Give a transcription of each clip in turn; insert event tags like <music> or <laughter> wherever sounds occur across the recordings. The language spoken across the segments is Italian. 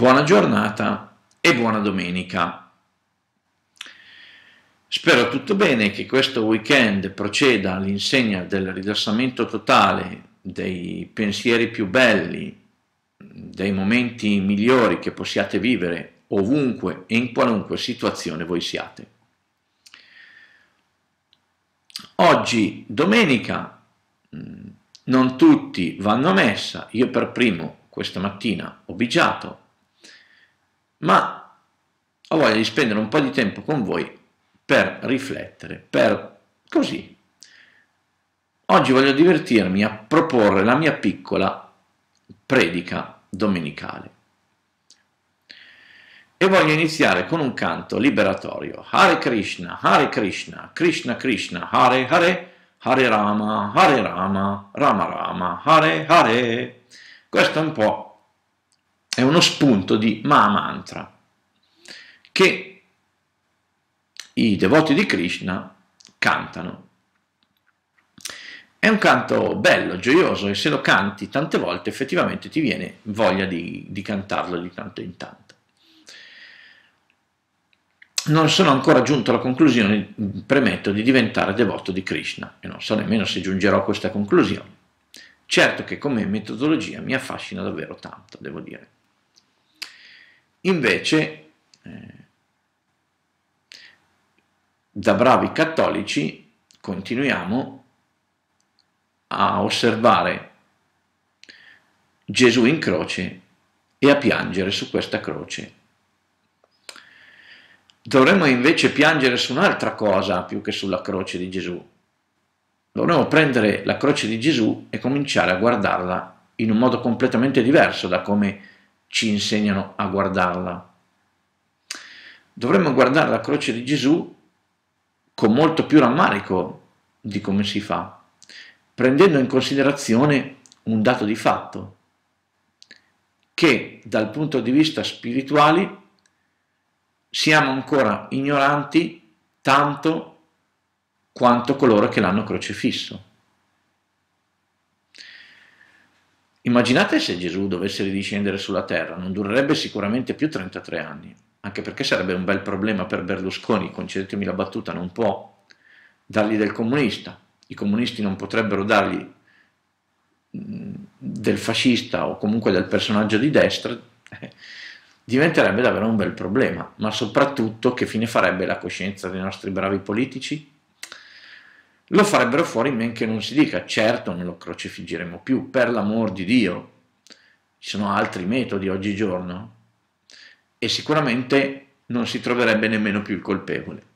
Buona giornata e buona domenica. Spero tutto bene che questo weekend proceda all'insegna del rilassamento totale dei pensieri più belli, dei momenti migliori che possiate vivere ovunque e in qualunque situazione voi siate. Oggi, domenica, non tutti vanno a messa, io per primo questa mattina ho bigiato, ma ho voglia di spendere un po' di tempo con voi per riflettere, per così. Oggi voglio divertirmi a proporre la mia piccola predica domenicale. E voglio iniziare con un canto liberatorio. Hare Krishna, Hare Krishna, Krishna Krishna, Hare Hare, Hare Rama, Hare Rama, Rama Rama, Hare Hare. Questo è un po' è uno spunto di Mahamantra che i devoti di Krishna cantano. È un canto bello, gioioso e se lo canti tante volte effettivamente ti viene voglia di, di cantarlo di tanto in tanto. Non sono ancora giunto alla conclusione, premetto, di diventare devoto di Krishna e non so nemmeno se giungerò a questa conclusione. Certo che come metodologia mi affascina davvero tanto, devo dire. Invece, eh, da bravi cattolici continuiamo a osservare Gesù in croce e a piangere su questa croce. Dovremmo invece piangere su un'altra cosa più che sulla croce di Gesù. Dovremmo prendere la croce di Gesù e cominciare a guardarla in un modo completamente diverso da come ci insegnano a guardarla. Dovremmo guardare la croce di Gesù con molto più rammarico di come si fa, prendendo in considerazione un dato di fatto, che dal punto di vista spirituale siamo ancora ignoranti tanto quanto coloro che l'hanno crocifisso. Immaginate se Gesù dovesse ridiscendere sulla terra, non durerebbe sicuramente più 33 anni, anche perché sarebbe un bel problema per Berlusconi, concedetemi la battuta, non può dargli del comunista, i comunisti non potrebbero dargli mm, del fascista o comunque del personaggio di destra, <laughs> diventerebbe davvero un bel problema, ma soprattutto che fine farebbe la coscienza dei nostri bravi politici? lo farebbero fuori men che non si dica, certo non lo crocifiggeremo più, per l'amor di Dio, ci sono altri metodi oggigiorno e sicuramente non si troverebbe nemmeno più il colpevole.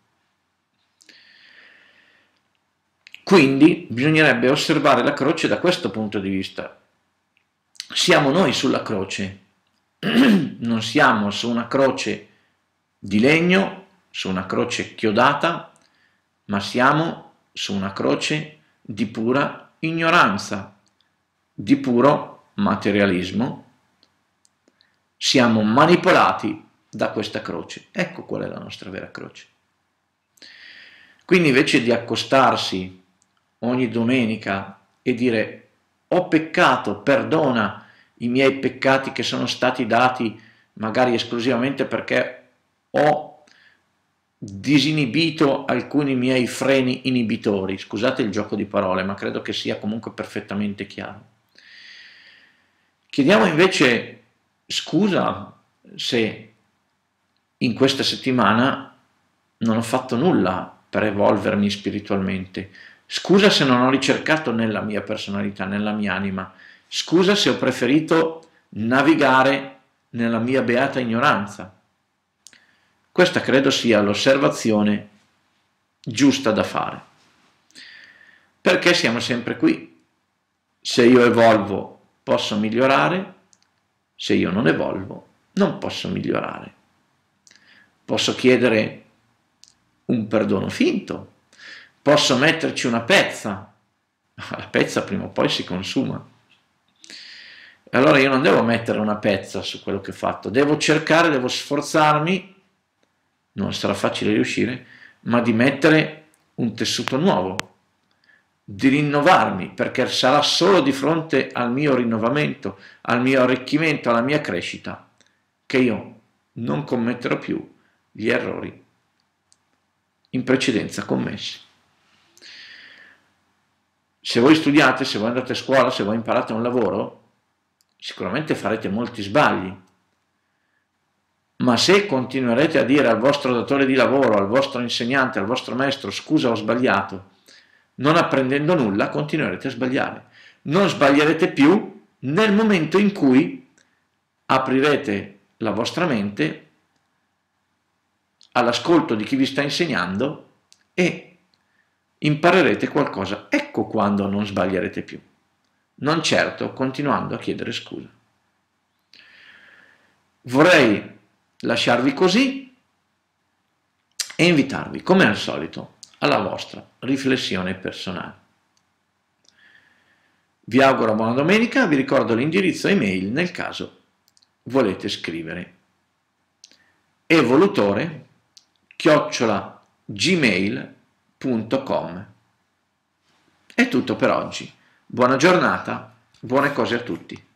Quindi bisognerebbe osservare la croce da questo punto di vista. Siamo noi sulla croce, <clears throat> non siamo su una croce di legno, su una croce chiodata, ma siamo su una croce di pura ignoranza, di puro materialismo. Siamo manipolati da questa croce. Ecco qual è la nostra vera croce. Quindi invece di accostarsi ogni domenica e dire ho peccato, perdona i miei peccati che sono stati dati magari esclusivamente perché ho disinibito alcuni miei freni inibitori, scusate il gioco di parole, ma credo che sia comunque perfettamente chiaro. Chiediamo invece scusa se in questa settimana non ho fatto nulla per evolvermi spiritualmente, scusa se non ho ricercato nella mia personalità, nella mia anima, scusa se ho preferito navigare nella mia beata ignoranza, questa credo sia l'osservazione giusta da fare. Perché siamo sempre qui? Se io evolvo posso migliorare, se io non evolvo non posso migliorare. Posso chiedere un perdono finto, posso metterci una pezza, ma la pezza prima o poi si consuma. Allora io non devo mettere una pezza su quello che ho fatto, devo cercare, devo sforzarmi non sarà facile riuscire, ma di mettere un tessuto nuovo, di rinnovarmi, perché sarà solo di fronte al mio rinnovamento, al mio arricchimento, alla mia crescita, che io non commetterò più gli errori in precedenza commessi. Se voi studiate, se voi andate a scuola, se voi imparate un lavoro, sicuramente farete molti sbagli, ma se continuerete a dire al vostro datore di lavoro, al vostro insegnante, al vostro maestro, scusa ho sbagliato, non apprendendo nulla, continuerete a sbagliare. Non sbaglierete più nel momento in cui aprirete la vostra mente all'ascolto di chi vi sta insegnando e imparerete qualcosa. Ecco quando non sbaglierete più. Non certo continuando a chiedere scusa. Vorrei lasciarvi così e invitarvi, come al solito, alla vostra riflessione personale. Vi auguro buona domenica, vi ricordo l'indirizzo email nel caso volete scrivere. Evolutore chiocciola gmail.com È tutto per oggi. Buona giornata, buone cose a tutti.